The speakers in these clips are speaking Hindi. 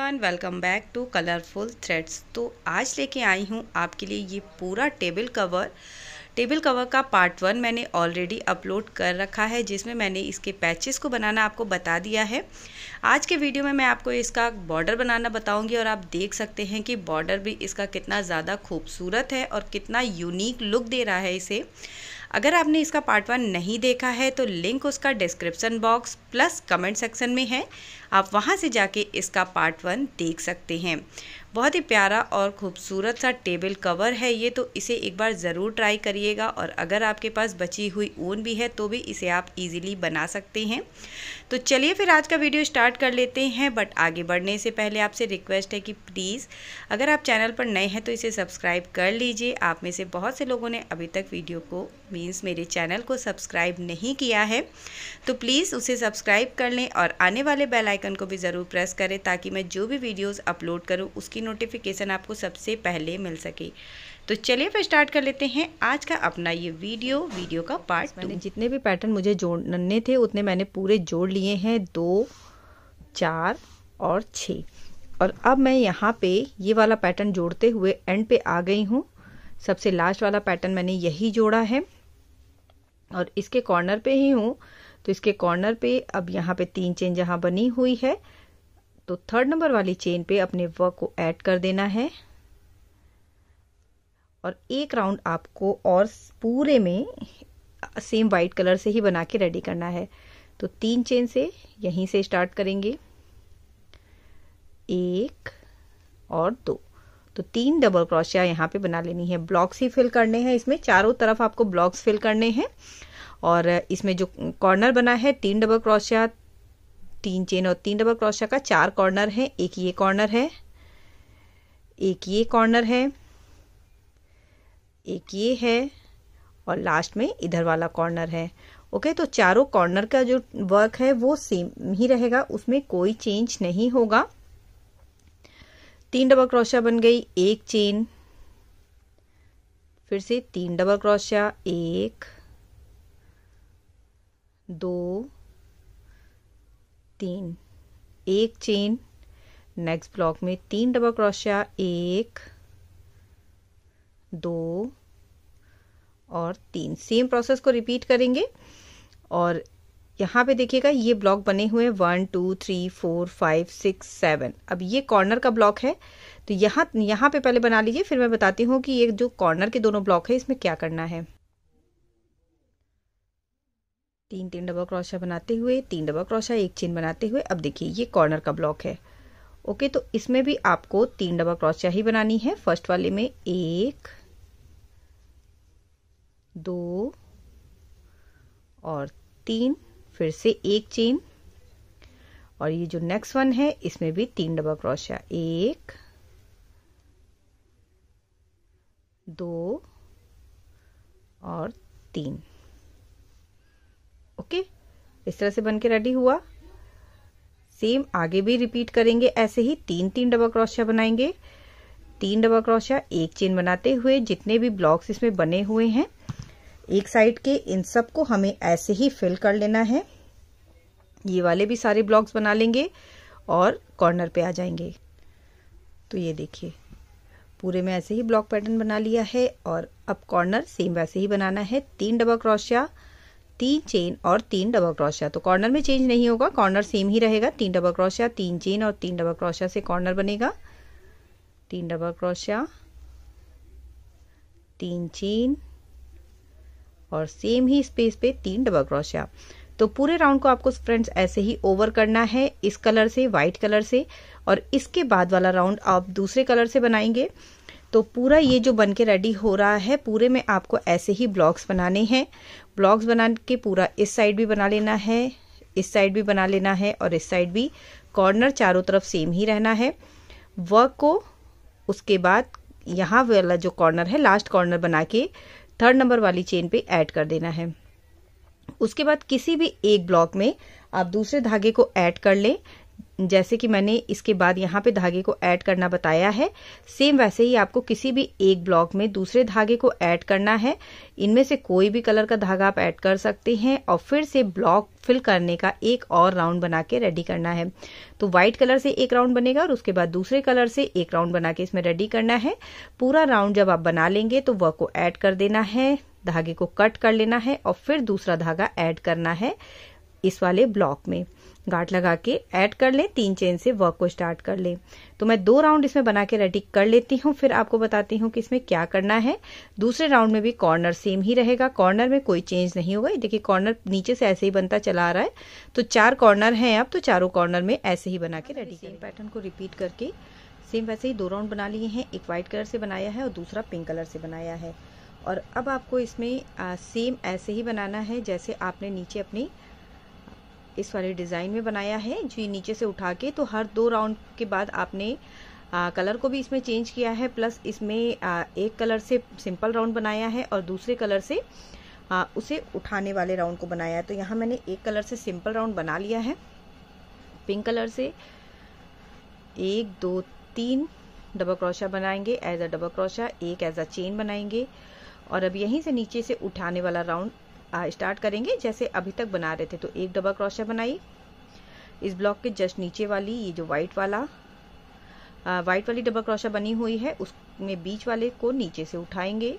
everyone welcome back to colourful threads तो आज लेके आई हूँ आपके लिए ये पूरा टेबल कवर टेबल कवर का पार्ट वन मैंने ऑलरेडी अपलोड कर रखा है जिसमें मैंने इसके पैचेस को बनाना आपको बता दिया है आज के वीडियो में मैं आपको इसका बॉर्डर बनाना बताऊंगी और आप देख सकते हैं कि बॉर्डर भी इसका कितना ज़्यादा खूबसूरत है और कितना यूनिक लुक दे रहा है इसे अगर आपने इसका पार्ट वन नहीं देखा है तो लिंक उसका description box plus comment section में है आप वहाँ से जाके इसका पार्ट वन देख सकते हैं बहुत ही प्यारा और खूबसूरत सा टेबल कवर है ये तो इसे एक बार ज़रूर ट्राई करिएगा और अगर आपके पास बची हुई ऊन भी है तो भी इसे आप इजीली बना सकते हैं तो चलिए फिर आज का वीडियो स्टार्ट कर लेते हैं बट आगे बढ़ने से पहले आपसे रिक्वेस्ट है कि प्लीज़ अगर आप चैनल पर नए हैं तो इसे सब्सक्राइब कर लीजिए आप में से बहुत से लोगों ने अभी तक वीडियो को मीन्स मेरे चैनल को सब्सक्राइब नहीं किया है तो प्लीज़ उसे सब्सक्राइब कर लें और आने वाले बेलाइकन को भी ज़रूर प्रेस करें ताकि मैं जो भी वीडियोज़ अपलोड करूँ उसकी की नोटिफिकेशन आपको सबसे पहले मिल सके तो चलिए फिर स्टार्ट कर लेते हैं आज का अपना ये वीडियो वीडियो का पार्ट मैंने जितने भी पैटर्न मुझे जोड़ने थे उतने मैंने पूरे जोड़ लिए हैं दो चार और छः और अब मैं यहाँ पे ये वाला पैटर्न जोड़ते हुए एंड पे आ गई हूँ सबसे लास्ट वाला पैटर्न मैंने यही जोड़ा है और इसके कॉर्नर पे ही हूँ तो इसके कॉर्नर पे अब यहाँ पे तीन चेन जहाँ बनी हुई है तो थर्ड नंबर वाली चेन पे अपने वर्क को ऐड कर देना है और एक राउंड आपको और पूरे में सेम वाइट कलर से ही बना के रेडी करना है तो तीन चेन से यहीं से स्टार्ट करेंगे एक और दो तो तीन डबल क्रोशिया यहाँ पे बना लेनी है ब्लॉक्स ही फिल करने हैं इसमें चारों तरफ आपको ब्लॉक्स फिल करने हैं और इसमें जो कॉर्नर बना है तीन डबल क्रोशिया तीन चेन और तीन डबल क्रोशिया का चार कॉर्नर है एक ये कॉर्नर है एक ये कॉर्नर है एक ये है और लास्ट में इधर वाला कॉर्नर है ओके तो चारों कॉर्नर का जो वर्क है वो सेम ही रहेगा उसमें कोई चेंज नहीं होगा तीन डबल क्रोशिया बन गई एक चेन फिर से तीन डबल क्रोशिया एक दो तीन एक चेन नेक्स्ट ब्लॉक में तीन डबल क्रोशिया एक दो और तीन सेम प्रोसेस को रिपीट करेंगे और यहाँ पे देखिएगा ये ब्लॉक बने हुए हैं one two three four five six seven अब ये कॉर्नर का ब्लॉक है तो यहाँ यहाँ पे पहले बना लीजिए फिर मैं बताती हूँ कि ये जो कॉर्नर के दोनों ब्लॉक है इसमें क्या करना है तीन तीन डबल क्रोशा बनाते हुए तीन डबल क्रोशा एक चेन बनाते हुए अब देखिए ये कॉर्नर का ब्लॉक है ओके तो इसमें भी आपको तीन डबल क्रोशा ही बनानी है फर्स्ट वाले में एक दो और तीन फिर से एक चेन और ये जो नेक्स्ट वन है इसमें भी तीन डबल क्रोशा एक दो और तीन इस तरह से बन के रेडी हुआ सेम आगे भी रिपीट करेंगे ऐसे ही तीन तीन डबल क्रोशिया बनाएंगे तीन डबल क्रोशिया एक चेन बनाते हुए जितने भी ब्लॉक्स इसमें बने हुए हैं एक साइड के इन सब को हमें ऐसे ही फिल कर लेना है ये वाले भी सारे ब्लॉक्स बना लेंगे और कॉर्नर पे आ जाएंगे तो ये देखिए पूरे में ऐसे ही ब्लॉक पैटर्न बना लिया है और अब कॉर्नर सेम वैसे ही बनाना है तीन डबल क्रोशिया तीन चेन और तीन डबल क्रोशिया तो कॉर्नर में चेंज नहीं होगा कॉर्नर सेम ही रहेगा तीन डबल क्रोशिया तीन चेन और तीन डबल क्रोशिया से कॉर्नर बनेगा तीन डबल क्रोशिया तीन चेन और सेम ही स्पेस पे तीन डबल क्रोशिया तो पूरे राउंड को आपको फ्रेंड्स ऐसे ही ओवर करना है इस कलर से व्हाइट कलर से और इसके बाद वाला राउंड आप दूसरे कलर से बनाएंगे तो पूरा ये जो बन के रेडी हो रहा है पूरे में आपको ऐसे ही ब्लॉक्स बनाने हैं ब्लॉक्स बना के पूरा इस साइड भी बना लेना है इस साइड भी बना लेना है और इस साइड भी कॉर्नर चारों तरफ सेम ही रहना है वर्क को उसके बाद यहाँ वाला जो कॉर्नर है लास्ट कॉर्नर बना के थर्ड नंबर वाली चेन पे ऐड कर देना है उसके बाद किसी भी एक ब्लॉक में आप दूसरे धागे को ऐड कर लें जैसे कि मैंने इसके बाद यहाँ पे धागे को ऐड करना बताया है सेम वैसे ही आपको किसी भी एक ब्लॉक में दूसरे धागे को ऐड करना है इनमें से कोई भी कलर का धागा आप ऐड कर सकते हैं और फिर से ब्लॉक फिल करने का एक और राउंड बना के रेडी करना है तो व्हाइट कलर से एक राउंड बनेगा और उसके बाद दूसरे कलर से एक राउंड बना के इसमें रेडी करना है पूरा राउंड जब आप बना लेंगे तो वर्क को ऐड कर देना है धागे को कट कर लेना है और फिर दूसरा धागा ऐड करना है इस वाले ब्लॉक में गांठ लगा के ऐड कर लें तीन चेन से वर्क को स्टार्ट कर लें तो मैं दो राउंड इसमें बना के रेडी कर लेती हूँ फिर आपको बताती हूँ कि इसमें क्या करना है दूसरे राउंड में भी कॉर्नर सेम ही रहेगा कॉर्नर में कोई चेंज नहीं होगा देखिए कॉर्नर नीचे से ऐसे ही बनता चला आ रहा है तो चार कॉर्नर हैं अब तो चारों कॉर्नर में ऐसे ही बना के रेडी सेम पैटर्न को रिपीट करके सेम वैसे ही दो राउंड बना लिए हैं एक व्हाइट कलर से बनाया है और दूसरा पिंक कलर से बनाया है और अब आपको इसमें आ, सेम ऐसे ही बनाना है जैसे आपने नीचे अपनी इस वाले डिज़ाइन में बनाया है जो नीचे से उठा के तो हर दो राउंड के बाद आपने आ, कलर को भी इसमें चेंज किया है प्लस इसमें आ, एक कलर से सिंपल राउंड बनाया है और दूसरे कलर से आ, उसे उठाने वाले राउंड को बनाया है तो यहाँ मैंने एक कलर से सिंपल राउंड बना लिया है पिंक कलर से एक दो तीन डबल क्रोशा बनाएंगे एज अ डबल क्रोशा एक एज अ चेन बनाएंगे और अब यहीं से नीचे से उठाने वाला राउंड स्टार्ट करेंगे जैसे अभी तक बना रहे थे तो एक डबल क्रोशिया बनाई इस ब्लॉक के जस्ट नीचे वाली ये जो वाइट वाला वाइट वाली डबल क्रोशिया बनी हुई है उसमें बीच वाले को नीचे से उठाएंगे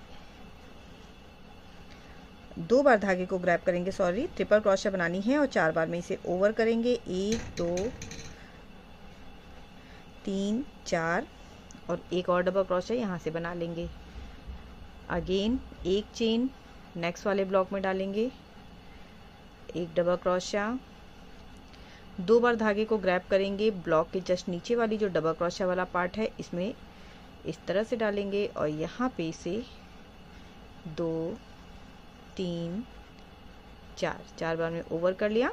दो बार धागे को ग्रैप करेंगे सॉरी ट्रिपल क्रोशिया बनानी है और चार बार में इसे ओवर करेंगे एक दो तीन चार और एक और डबल क्रोशिया यहाँ से बना लेंगे अगेन एक चेन नेक्स्ट वाले ब्लॉक में डालेंगे एक डबल क्रोशिया दो बार धागे को ग्रैप करेंगे ब्लॉक के जस्ट नीचे वाली जो डबल क्रोशिया वाला पार्ट है इसमें इस तरह से डालेंगे और यहाँ पे इसे दो तीन चार चार बार में ओवर कर लिया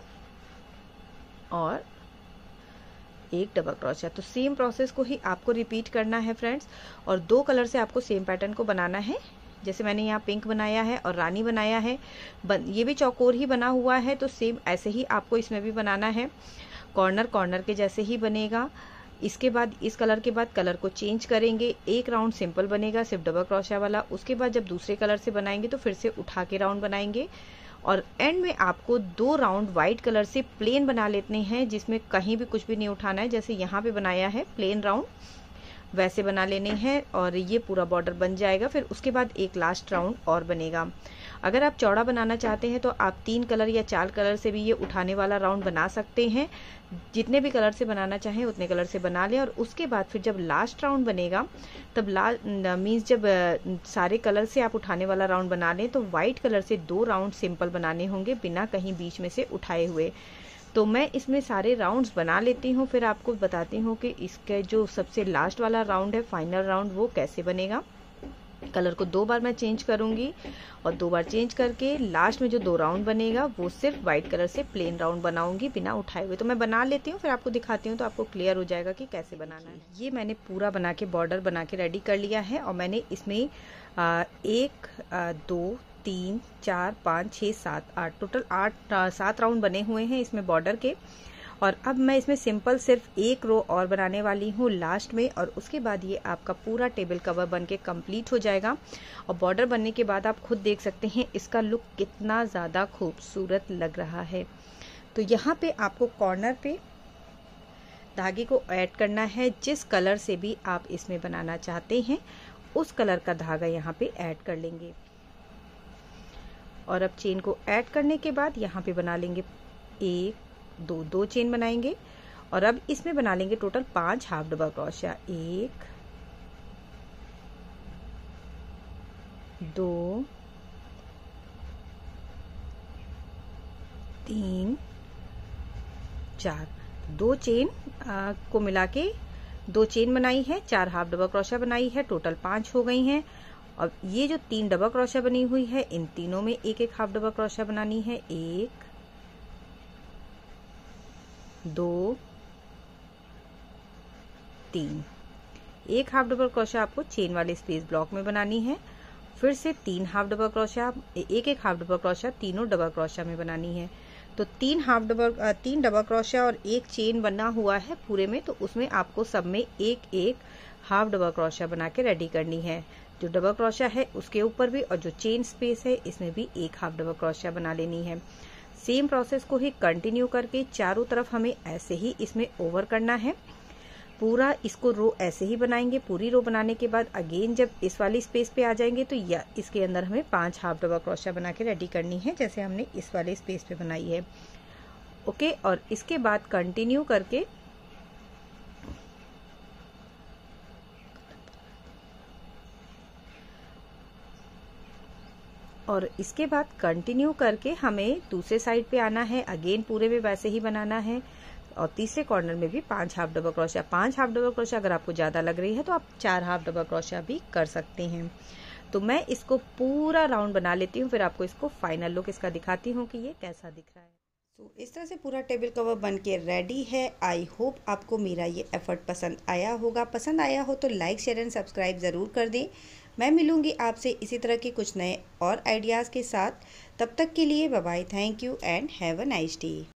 और एक डबल क्रोशिया तो सेम प्रोसेस को ही आपको रिपीट करना है फ्रेंड्स और दो कलर से आपको सेम पैटर्न को बनाना है जैसे मैंने यहाँ पिंक बनाया है और रानी बनाया है बन ये भी चौकोर ही बना हुआ है तो सेम ऐसे ही आपको इसमें भी बनाना है कॉर्नर कॉर्नर के जैसे ही बनेगा इसके बाद इस कलर के बाद कलर को चेंज करेंगे एक राउंड सिंपल बनेगा सिर्फ डबल क्रोशिया वाला उसके बाद जब दूसरे कलर से बनाएंगे तो फिर से उठा के राउंड बनाएंगे और एंड में आपको दो राउंड वाइट कलर से प्लेन बना लेते हैं जिसमें कहीं भी कुछ भी नहीं उठाना है जैसे यहाँ पे बनाया है प्लेन राउंड वैसे बना लेने हैं और ये पूरा बॉर्डर बन जाएगा फिर उसके बाद एक लास्ट राउंड और बनेगा अगर आप चौड़ा बनाना चाहते हैं तो आप तीन कलर या चार कलर से भी ये उठाने वाला राउंड बना सकते हैं जितने भी कलर से बनाना चाहें उतने कलर से बना लें और उसके बाद फिर जब लास्ट राउंड बनेगा तब ला मीन्स जब सारे कलर से आप उठाने वाला राउंड बना लें तो वाइट कलर से दो राउंड सिंपल बनाने होंगे बिना कहीं बीच में से उठाए हुए तो मैं इसमें सारे राउंड्स बना लेती हूँ फिर आपको बताती हूँ कि इसके जो सबसे लास्ट वाला राउंड है फाइनल राउंड वो कैसे बनेगा कलर को दो बार मैं चेंज करूँगी और दो बार चेंज करके लास्ट में जो दो राउंड बनेगा वो सिर्फ वाइट कलर से प्लेन राउंड बनाऊंगी बिना उठाए हुए तो मैं बना लेती हूँ फिर आपको दिखाती हूँ तो आपको क्लियर हो जाएगा कि कैसे बनाना है ये मैंने पूरा बना के बॉर्डर बना के रेडी कर लिया है और मैंने इसमें एक दो तीन चार पाँच छः सात आठ टोटल आठ सात राउंड बने हुए हैं इसमें बॉर्डर के और अब मैं इसमें सिंपल सिर्फ एक रो और बनाने वाली हूँ लास्ट में और उसके बाद ये आपका पूरा टेबल कवर बन के हो जाएगा और बॉर्डर बनने के बाद आप खुद देख सकते हैं इसका लुक कितना ज़्यादा खूबसूरत लग रहा है तो यहाँ पे आपको कॉर्नर पे धागे को ऐड करना है जिस कलर से भी आप इसमें बनाना चाहते हैं उस कलर का धागा यहाँ पे ऐड कर लेंगे और अब चेन को ऐड करने के बाद यहाँ पे बना लेंगे एक दो दो चेन बनाएंगे और अब इसमें बना लेंगे टोटल पांच हाफ डबल क्रोशिया एक दो तीन चार दो चेन आ, को मिला के दो चेन बनाई है चार हाफ डबल क्रोशिया बनाई है टोटल पांच हो गई हैं अब ये जो तीन डबल क्रोशिया बनी हुई है इन तीनों में एक एक हाफ डबल क्रोशिया बनानी है एक दो तीन एक हाफ डबल क्रोशिया आपको चेन वाले स्पेस ब्लॉक में बनानी है फिर से तीन हाफ डबल क्रोशा एक एक हाफ डबल क्रोशा तीनों डबल क्रोशिया में बनानी है तो तीन हाफ डबल तीन डबल क्रोशिया और एक चेन बना हुआ है पूरे में तो उसमें आपको सब में एक एक हाफ डबल क्रोशिया बना के रेडी करनी है जो डबल क्रोशिया है उसके ऊपर भी और जो चेन स्पेस है इसमें भी एक हाफ डबल क्रोशिया बना लेनी है सेम प्रोसेस को ही कंटिन्यू करके चारों तरफ हमें ऐसे ही इसमें ओवर करना है पूरा इसको रो ऐसे ही बनाएंगे पूरी रो बनाने के बाद अगेन जब इस वाली स्पेस पे आ जाएंगे तो या इसके अंदर हमें पांच हाफ डबल क्रोशिया बना के रेडी करनी है जैसे हमने इस वाले स्पेस पे बनाई है ओके और इसके बाद कंटिन्यू करके और इसके बाद कंटिन्यू करके हमें दूसरे साइड पे आना है अगेन पूरे में वैसे ही बनाना है और तीसरे कॉर्नर में भी पांच हाफ डबल क्रोशिया पांच हाफ डबल क्रोशिया अगर आपको ज़्यादा लग रही है तो आप चार हाफ डबल क्रोशिया भी कर सकते हैं तो मैं इसको पूरा राउंड बना लेती हूँ फिर आपको इसको फाइनल लुक इसका दिखाती हूँ कि ये कैसा दिख रहा है तो इस तरह से पूरा टेबल कवर बन के रेडी है आई होप आपको मेरा ये एफर्ट पसंद आया होगा पसंद आया हो तो लाइक शेयर एंड सब्सक्राइब ज़रूर कर दें मैं मिलूँगी आपसे इसी तरह के कुछ नए और आइडियाज़ के साथ तब तक के लिए bye thank you and have a nice day